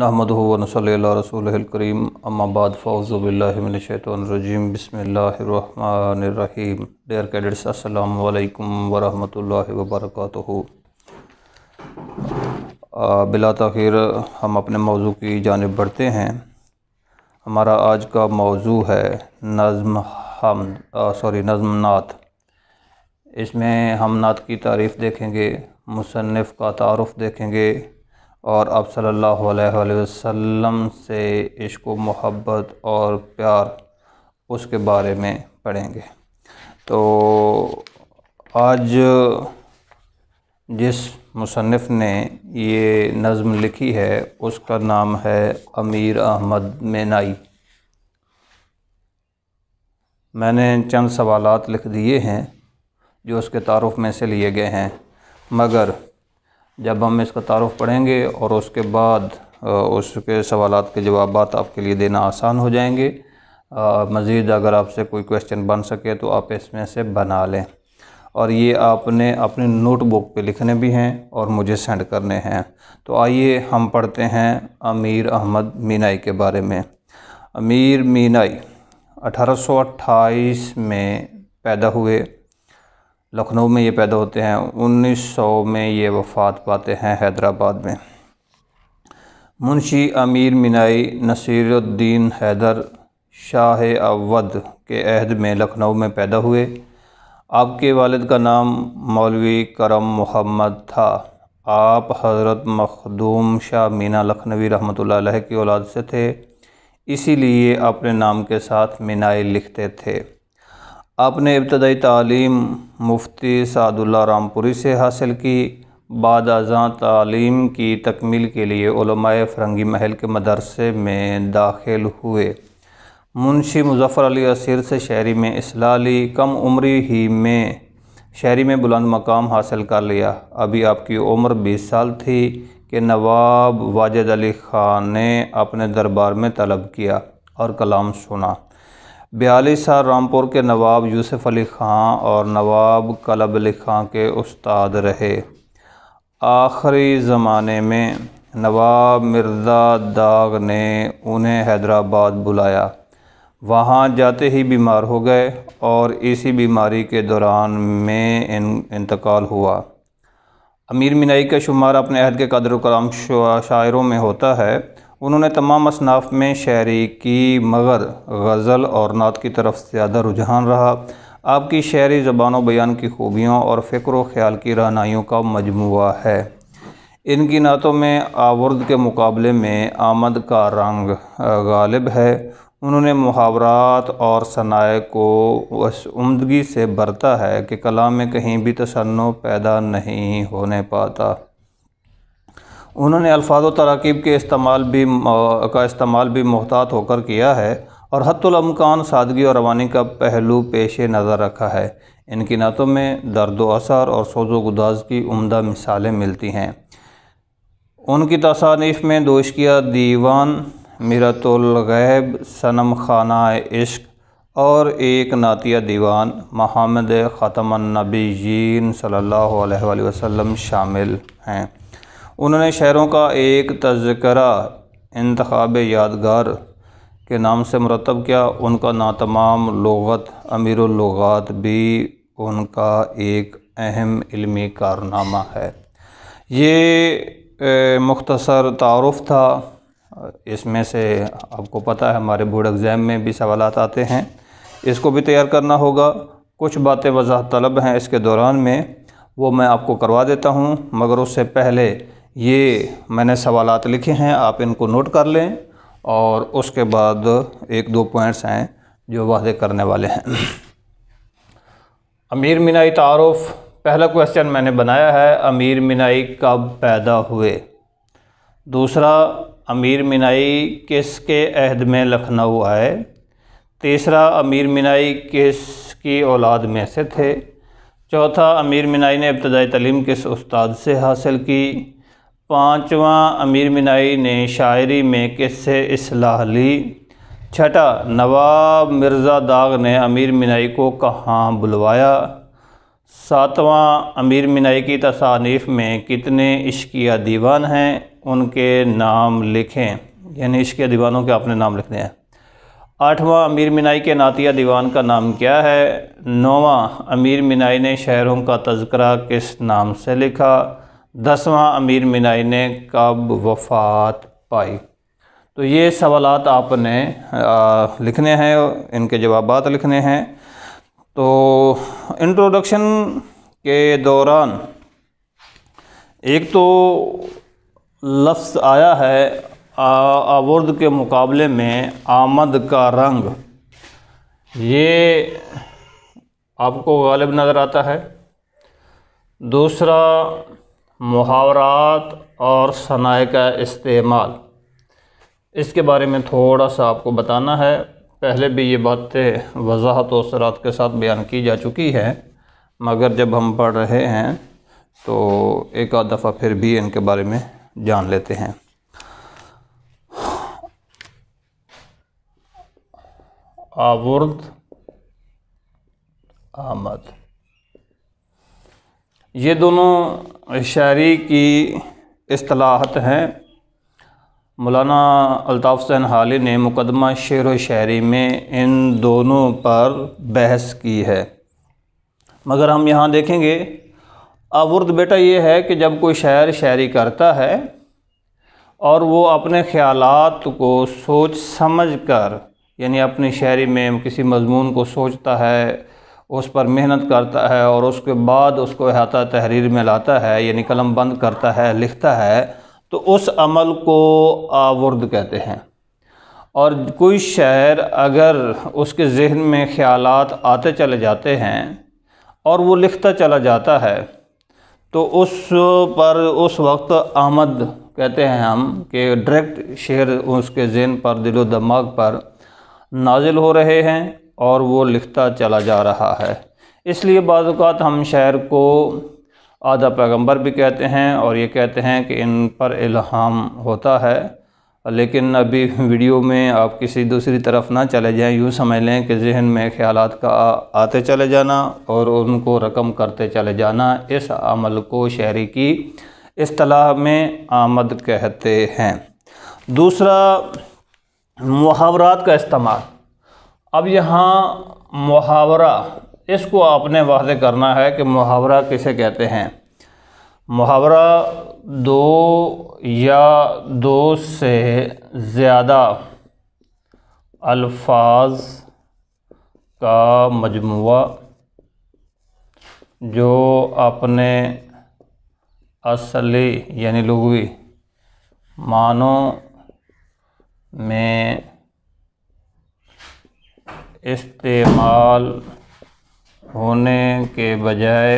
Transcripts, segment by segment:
नहमद वनसल करीम अम्माबाद फ़ाउज़बिल्लिनशैतरजीम बसमीम dare cadets असलकम वरम वबरक बिला तखिर हम अपने मौजू की जानब बढ़ते हैं हमारा आज का मौजू है नज़म हम सॉरी नज़म नात इसमें हम नात की तारीफ़ देखेंगे मुसनफ़ का तारफ़ देखेंगे और आप सल्लल्लाहु अलैहि वसल्लम से इश्क मोहब्बत और प्यार उसके बारे में पढ़ेंगे तो आज जिस मुसनफ़ ने ये नज़म लिखी है उसका नाम है अमीर अहमद मेनाई मैंने चंद सवालात लिख दिए हैं जो उसके तारफ़ में से लिए गए हैं मगर जब हम इसका तारफ़ पढ़ेंगे और उसके बाद उसके सवाल के जवाब आपके लिए देना आसान हो जाएंगे मज़ीद अगर आपसे कोई क्वेश्चन बन सके तो आप इसमें से बना लें और ये आपने अपने नोटबुक पे लिखने भी हैं और मुझे सेंड करने हैं तो आइए हम पढ़ते हैं अमीर अहमद मीनाई के बारे में अमीर मीनाई 1828 में पैदा हुए लखनऊ में ये पैदा होते हैं 1900 में ये वफ़ात पाते हैं हैदराबाद में मुंशी अमीर मिनाई नसीरुद्दीन हैदर शाह अवध के अहद में लखनऊ में पैदा हुए आपके वालिद का नाम मौलवी करम मोहम्मद था आप हज़रत मखदूम शाह मीना लखनवी रहमत की औलाद से थे इसीलिए अपने नाम के साथ मीनाई लिखते थे आपने इब्तदाई तालीम मुफ्ती सादुल्ला रामपुरी से हासिल की बाद अजा तालीम की तकमील के लिए फ़रंगी महल के मदरसे में दाखिल हुए मुंशी मुजफ़र अली असीर से शहरी में असलाह ली कम उम्री ही में शहरी में बुलंद मकाम हासिल कर लिया अभी आपकी उम्र बीस साल थी कि नवाब वाजद अली ख़ान ने अपने दरबार में तलब किया और कलाम सुना बयालीस साल रामपुर के नवाब यूसुफ अली ख़ां और नवाब कलब अली ख़ां के उस्ताद रहे आखिरी ज़माने में नवाब मिर्ज़ा दाग ने उन्हें हैदराबाद बुलाया वहाँ जाते ही बीमार हो गए और इसी बीमारी के दौरान में इन इंतकाल हुआ अमीर मिनाई का शुमार अपने अहद के कदर कलाम शायरों में होता है उन्होंने तमाम असनाफ में शायरी की मगर गज़ल और नात की तरफ ज़्यादा रुझान रहा आपकी शायरी ज़बान बयान की खूबियों और फ़िक्र ख्याल की रहनाइयों का मजमू है इनकी नातों में आवर्द के मुकाबले में आमद का रंग गालिब है उन्होंने मुहावरात और सनाए को उमदगी से बरता है कि कला में कहीं भी तसन्न पैदा नहीं होने पाता उन्होंने अल्फाज तराकीब के इस्तेमाल भी का इस्तेमाल भी महतात होकर किया है और हतुलमकान सादगी और रवानी का पहलू पेश नज़र रखा है इनकी नातों में दर्द असर और सोजो गुदाज की उमदा मिसालें मिलती हैं उनकी तसानीफ़ में दोशकिया दीवान मिरतुलगैब सनम खाना इश्क और एक नातिया दीवान महमद ख़तमनबी जीन सल्ला वसम शामिल हैं उन्होंने शहरों का एक तस्करा इंतब यादगार के नाम से मरतब किया उनका ना तमाम लगत अमीरलगात भी उनका एक अहम इलमी कारनामा है ये मुख्तसर तारफ़ था इसमें से आपको पता है हमारे बोर्ड एग्ज़ाम में भी सवाल आते हैं इसको भी तैयार करना होगा कुछ बातें वजह तलब हैं इसके दौरान में वो मैं आपको करवा देता हूँ मगर उससे पहले ये मैंने सवालत लिखे हैं आप इनको नोट कर लें और उसके बाद एक दो पॉइंट्स हैं जो वादे करने वाले हैं अमीर मिनाई तारफ़ पहला क्वेश्चन मैंने बनाया है अमीर मिनाई कब पैदा हुए दूसरा अमीर मिनाई किसके अहद में लखनऊ आए तीसरा अमीर मिनाई किसकी औलाद में से थे चौथा अमीर मिनाई ने इब्तदाई तलीम किस उस्ताद से हासिल की पाँचवा अमीर मिनाई ने शायरी में किससे असलाह ली छठा नवाब मिर्ज़ा दाग ने अमीर मिनाई को कहाँ बुलवाया सातवां अमीर मिनाई की तसानीफ़ में कितने इश्किया दीवान हैं उनके नाम लिखें यानी इश्किया दीवानों के आपने नाम लिखने हैं आठवां अमीर मिनाई के नातिया दीवान का नाम क्या है नौवां अमीर मिनाई ने शहरों का तस्करा किस नाम से लिखा दसवां अमीर मिनाई ने कब वफात पाई तो ये सवालात आपने लिखने हैं इनके जवाब लिखने हैं तो इंट्रोडक्शन के दौरान एक तो लफ्स आया है आवर्द के मुकाबले में आमद का रंग ये आपको गालिब नज़र आता है दूसरा मुहावरात और सनाए का इस्तेमाल इसके बारे में थोड़ा सा आपको बताना है पहले भी ये बातें वजाहत और सरात के साथ बयान की जा चुकी है मगर जब हम पढ़ रहे हैं तो एक आध दफ़ा फिर भी इनके बारे में जान लेते हैं आवर्द आमद ये दोनों शायरी की असलाहत हैं मौलाना अलताफ़ हुसैन हाली ने मुकदमा शेर व शायरी में इन दोनों पर बहस की है मगर हम यहाँ देखेंगे आवर्द बेटा ये है कि जब कोई शायर शायरी करता है और वो अपने ख़्यालात को सोच समझ कर यानी अपनी शायरी में किसी मजमून को सोचता है उस पर मेहनत करता है और उसके बाद उसको अहाता तहरीर में लाता है यानी कलम बंद करता है लिखता है तो उस अमल को आवर्द कहते हैं और कोई शायर अगर उसके जहन में ख़्याल आते चले जाते हैं और वो लिखता चला जाता है तो उस पर उस वक्त आमद कहते हैं हम कि डायरेक्ट शेर उसके जहन पर दिलो दमाग पर नाजिल हो रहे हैं और वो लिखता चला जा रहा है इसलिए बाज़ात हम शायर को आधा पैगंबर भी कहते हैं और ये कहते हैं कि इन पर इल्हाम होता है लेकिन अभी वीडियो में आप किसी दूसरी तरफ ना चले जाएं यूँ समझ लें कि जहन में ख्याल का आते चले जाना और उनको रकम करते चले जाना इस अमल को शायरी की असलाह में आमद कहते हैं दूसरा मुहावरात का इस्तेमाल अब यहाँ मुहावरा इसको आपने वादे करना है कि मुहावरा किसे कहते हैं मुहावरा दो या दो से ज़्यादा अल्फाज का मजमू जो अपने असली यानी लघवी मानों में इस्तेमाल होने के बजाय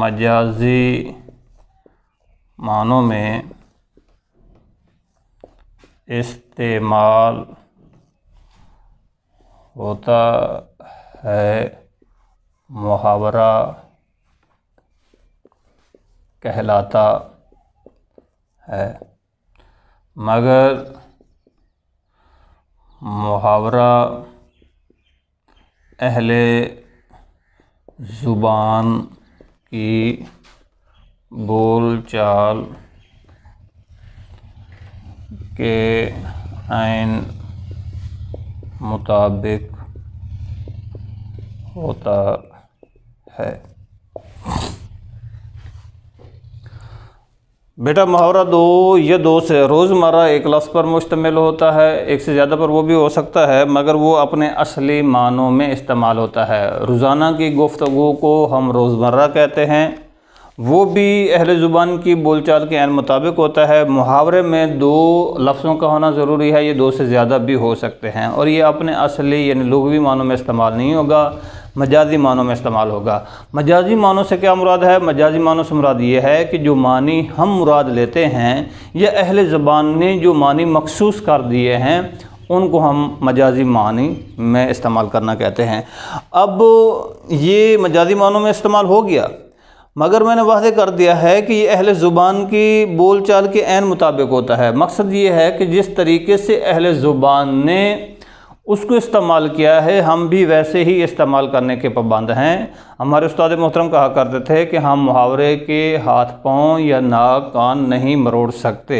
मजाजी मानों में इस्तेमाल होता है मुहावरा कहलाता है मगर मुहावरा अहले ज़ुबान की बोल चाल के आन मुताबिक होता है बेटा मुहावरा दो या दो से रोज़मर्रा एक लफ्ज़ पर मुश्तमिल होता है एक से ज़्यादा पर वो भी हो सकता है मगर वो अपने असली मानों में इस्तेमाल होता है रोज़ाना की गुफ्तु को हम रोज़मर्रा कहते हैं वो भी अहल ज़ुबान की बोलचाल के अन मुताबिक होता है मुहावरे में दो लफ्ज़ों का होना ज़रूरी है ये दो से ज़्यादा भी हो सकते हैं और ये अपने असली यानी लघवी मानों में इस्तेमाल नहीं होगा मजाजी मानों में इस्तेमाल होगा मजाजी मानों से क्या मुराद है मजाजी मानों से मुराद ये है कि जो मानी हम मुराद लेते हैं या अहल ज़बान ने जो मानी मखसूस कर दिए हैं उनको हम मजाजी मानी में इस्तेमाल करना कहते हैं अब ये मजाजी मानों में इस्तेमाल हो गया मगर मैंने वादे कर दिया है कि ये अहल ज़ुबान की बोल चाल के एन मुताबिक होता है मकसद ये है कि जिस तरीके से अहल ज़ुबान ने उसको इस्तेमाल किया है हम भी वैसे ही इस्तेमाल करने के पाबंद हैं हमारे उस्ताद मोहतरम कहा करते थे कि हम मुहावरे के हाथ पाँव या नाक कान नहीं मरोड़ सकते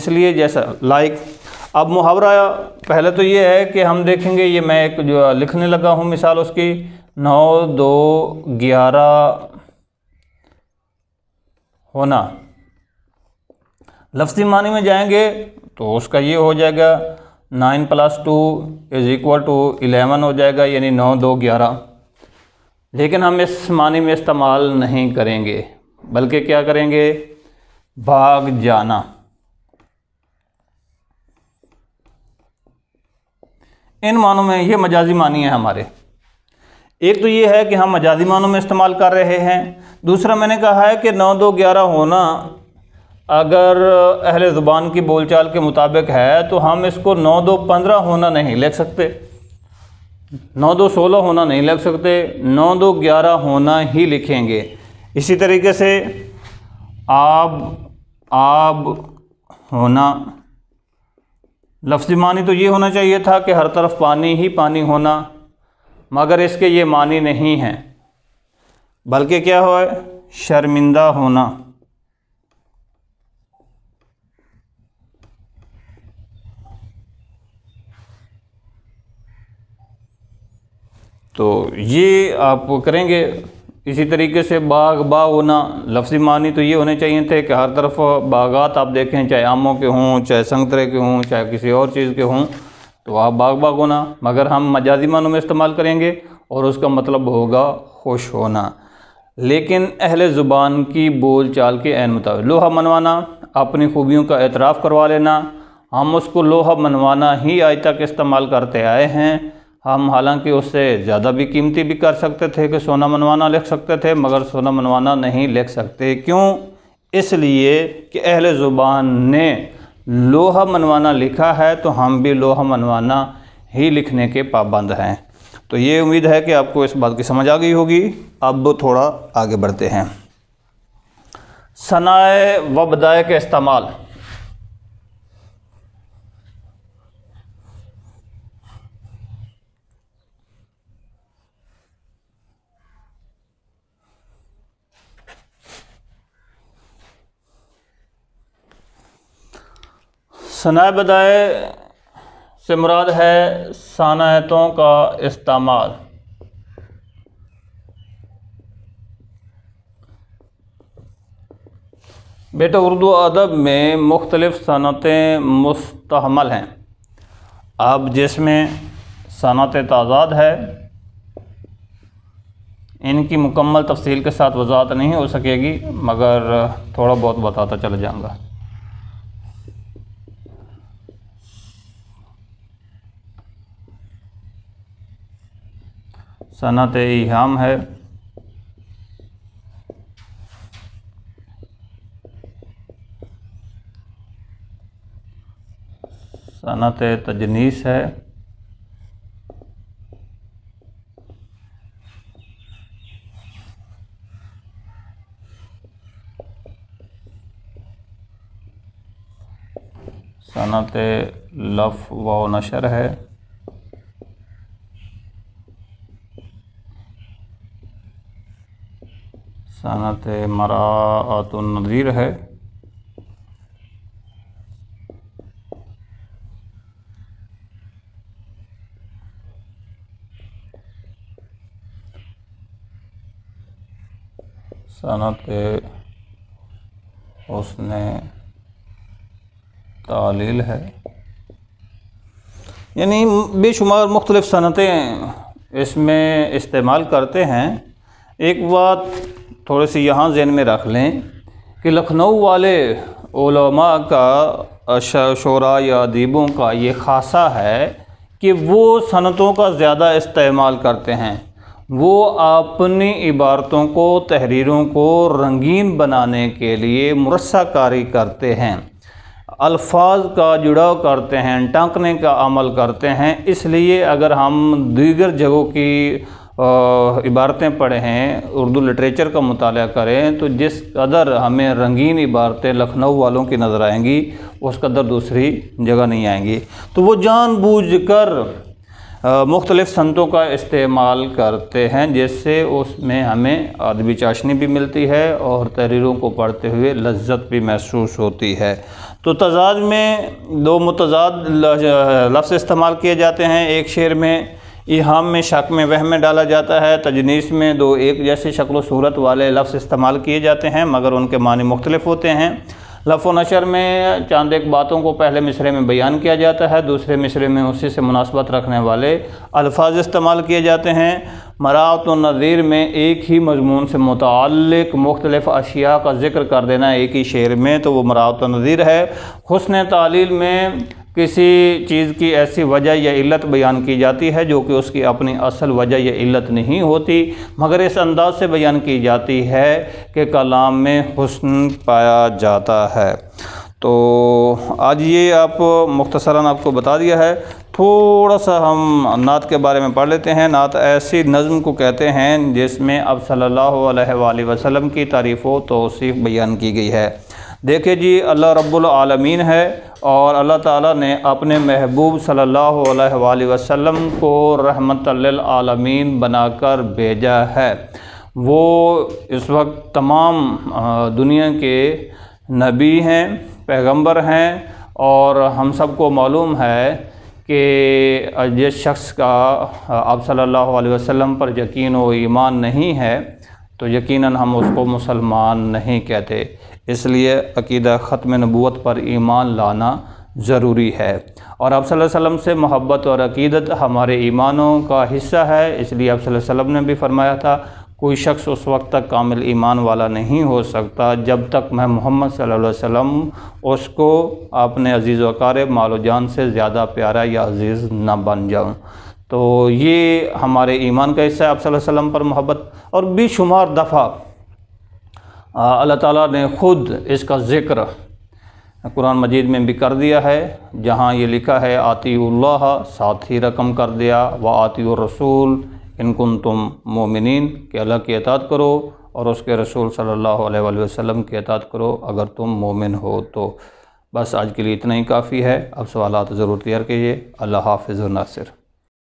इसलिए जैसा लाइक अब मुहावरा पहले तो ये है कि हम देखेंगे ये मैं एक जो लिखने लगा हूँ मिसाल उसकी नौ दो ग्यारह होना लफ्ज़ी मानी में जाएंगे तो उसका ये हो जाएगा nine plus two is equal to eleven हो जाएगा यानी नौ दो ग्यारह लेकिन हम इस मानी में इस्तेमाल नहीं करेंगे बल्कि क्या करेंगे भाग जाना इन मानों में ये मजाजी मानी है हमारे एक तो ये है कि हम मजाजी मानों में इस्तेमाल कर रहे हैं दूसरा मैंने कहा है कि नौ दो ग्यारह होना अगर अहल ज़ुबान की बोलचाल के मुताबिक है तो हम इसको नौ दो पंद्रह होना नहीं लिख सकते नौ दो सोलह होना नहीं लिख सकते नौ दो ग्यारह होना ही लिखेंगे इसी तरीके से आब आब होना लफ्ज़ी मानी तो ये होना चाहिए था कि हर तरफ पानी ही पानी होना मगर इसके ये मानी नहीं हैं बल्कि क्या हो शर्मिंदा होना तो ये आप करेंगे इसी तरीके से बाग बाग होना लफ्ज़ी मानी तो ये होने चाहिए थे कि हर तरफ बागात आप देखें चाहे आमों के हों चाहे संतरे के हों चाहे किसी और चीज़ के हों तो आप बाग बाग होना मगर हम मजाजी मानों में इस्तेमाल करेंगे और उसका मतलब होगा खुश होना लेकिन अहल ज़ुबान की बोल चाल के एन मुताबिक लोहा मनवाना अपनी खूबियों का एतराफ़ करवा लेना हम उसको लोहा मनवाना ही आज तक इस्तेमाल करते आए हैं हम हालांकि उससे ज़्यादा भी कीमती भी कर सकते थे कि सोना मनवाना लिख सकते थे मगर सोना मनवाना नहीं लिख सकते क्यों इसलिए कि अहल ज़ुबान ने लोहा मनवाना लिखा है तो हम भी लोहा मनवाना ही लिखने के पाबंद हैं तो ये उम्मीद है कि आपको इस बात की समझ आ गई होगी अब थोड़ा आगे बढ़ते हैं सनाए व के इस्तेमाल सना बदाय से मुराद है सनातों का इस्तेमाल बेटा उर्दू अदब में मुख्तलिफ़ सनतें मुस्तमल हैं अब जिसमें सनत ताज़ाद है इनकी मुकम्मल तफसील के साथ वजाहत नहीं हो सकेगी मगर थोड़ा बहुत बताता चला जाऊँगा सनत इहाम है सनत तजनीस है सनत लफ व नशर है सनत नज़ीर है सनत उसने तालील है यानी बेशुमार मुख्तलिफ़ सनतें इसमें इस्तेमाल करते हैं एक बात थोड़े से यहाँ जहन में रख लें कि लखनऊ वाले ओलमा का शरा या अदीबों का ये खासा है कि वो सनतों का ज़्यादा इस्तेमाल करते हैं वो अपनी इबारतों को तहरीरों को रंगीन बनाने के लिए मरसाकारी करते हैं अल्फाज का जुड़ाव करते हैं टाँकने का अमल करते हैं इसलिए अगर हम दीगर जगहों की इबारतें पढ़े हैं उर्दू लिटरेचर का मताल करें तो जिस कदर हमें रंगीन इबारतें लखनऊ वालों की नज़र आएंगी उस कदर दूसरी जगह नहीं आएंगी तो वो जानबूझ कर मुख्तलिफ़ संतों का इस्तेमाल करते हैं जिससे उसमें हमें अदबी चाशनी भी मिलती है और तहरीरों को पढ़ते हुए लज्जत भी महसूस होती है तो तजाद में दो मुतजाद लफ्ज़ इस्तेमाल किए जाते हैं एक शेर में इहाम में शक में वह में डाला जाता है तजनीस में दो एक जैसे शक्ल सूरत वाले लफ्ज़ इस्तेमाल किए जाते हैं मगर उनके मानी मुख्तलिफ होते हैं लफ नशर में चांद एक बातों को पहले मिसरे में बयान किया जाता है दूसरे मिसरे में उसी से मुनासबत रखने वाले अल्फाज इस्तेमाल किए जाते हैं मरात नज़ीर में एक ही मजमून से मुतल मुख्तलिफ़ अशिया का जिक्र कर देना एक ही शेर में तो वो मरात नज़ीर है हसन तालील में किसी चीज़ की ऐसी वजह या इल्लत बयान की जाती है जो कि उसकी अपनी असल वजह या इल्लत नहीं होती मगर इस अंदाज से बयान की जाती है कि कलाम में हुस्न पाया जाता है तो आज ये आप मुख्तसरा आपको बता दिया है थोड़ा सा हम नात के बारे में पढ़ लेते हैं नात ऐसी नज़म को कहते हैं जिसमें अब सल्लल्लाहु अलैहि वसल्लम की तारीफ़ व तोसीफ़ बयान की गई है देखिए जी अल्लाह रब्बुल आलमीन है और अल्लाह ताला ने अपने महबूब सल्लल्लाहु अलैहि वसल्लम को रहमत आलमीन बनाकर भेजा है वो इस वक्त तमाम दुनिया के नबी हैं पैगंबर हैं और हम सबको मालूम है कि जिस शख्स का आप सल्लल्लाहु अलैहि वसल्लम पर यकीन व ईमान नहीं है तो यकीनन हम उसको मुसलमान नहीं कहते इसलिए अकीदा ख़त्म नबूत पर ईमान लाना ज़रूरी है और आप वसम से मोहब्बत और अकीदत हमारे ईमानों का हिस्सा है इसलिए आप वसम ने भी फरमाया था कोई शख्स उस वक्त तक कामिल ईमान वाला नहीं हो सकता जब तक मैं मोहम्मद सल्लल्लाहु अलैहि वसल्लम उसको अपने अजीज़ वकार मालो जान से ज़्यादा प्यारा या अजीज़ ना बन जाऊँ तो ये हमारे ईमान का हिस्सा है आप वसल्लम पर मोहब्बत और बेशुमार दफ़ा अल्लाह ताला ने ख़ुद इसका ज़िक्र कुरान मजीद में भी कर दिया है जहाँ ये लिखा है आतील्ला साथ ही रकम कर दिया व आती रसूल इनकुन तुम मोमिन के अल्लाह की अतात करो और उसके रसूल सल्लल्लाहु अलैहि वसल्लम की अतात करो अगर तुम मोमिन हो तो बस आज के लिए इतना ही काफ़ी है अब सवाल ज़रूर तैयार कीजिए अल्लाह हाफिज़ नासिर